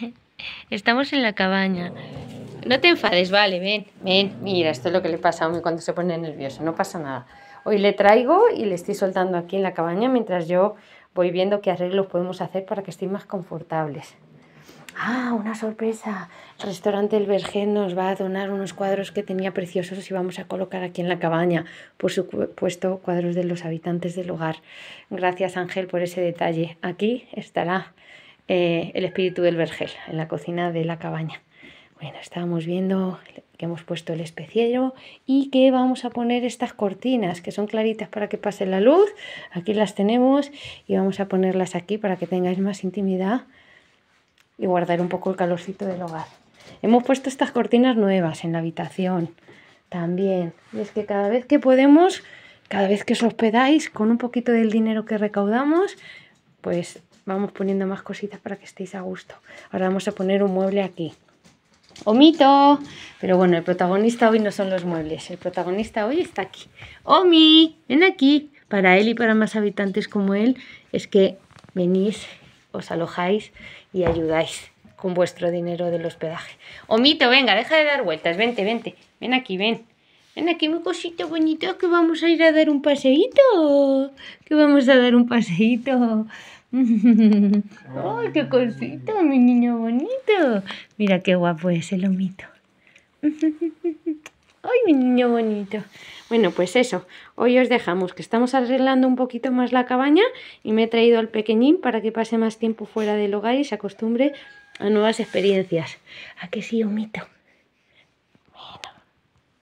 Estamos en la cabaña. No te enfades, vale, ven, ven. Mira, esto es lo que le pasa a mí cuando se pone nervioso, no pasa nada. Hoy le traigo y le estoy soltando aquí en la cabaña mientras yo voy viendo qué arreglos podemos hacer para que estén más confortables. Ah, una sorpresa. El restaurante El Vergén nos va a donar unos cuadros que tenía preciosos y vamos a colocar aquí en la cabaña. Por supuesto, cuadros de los habitantes del hogar. Gracias Ángel por ese detalle. Aquí estará eh, el espíritu del vergel en la cocina de la cabaña. Bueno, estábamos viendo que hemos puesto el especiero y que vamos a poner estas cortinas que son claritas para que pase la luz. Aquí las tenemos y vamos a ponerlas aquí para que tengáis más intimidad y guardar un poco el calorcito del hogar. Hemos puesto estas cortinas nuevas en la habitación también. Y es que cada vez que podemos, cada vez que os hospedáis, con un poquito del dinero que recaudamos, pues vamos poniendo más cositas para que estéis a gusto. Ahora vamos a poner un mueble aquí. ¡Omito! Pero bueno, el protagonista hoy no son los muebles, el protagonista hoy está aquí. ¡Omi! Ven aquí. Para él y para más habitantes como él es que venís, os alojáis y ayudáis con vuestro dinero del hospedaje. Omito, venga, deja de dar vueltas, vente, vente, ven aquí, ven. Ven aquí, mi cosito bonito, que vamos a ir a dar un paseíto. Que vamos a dar un paseíto. ¡Ay, qué cosito mi niño bonito! Mira qué guapo es el omito. ¡Ay, mi niño bonito! Bueno, pues eso, hoy os dejamos que estamos arreglando un poquito más la cabaña y me he traído al pequeñín para que pase más tiempo fuera del hogar y se acostumbre a nuevas experiencias. ¿A que sí, Omito?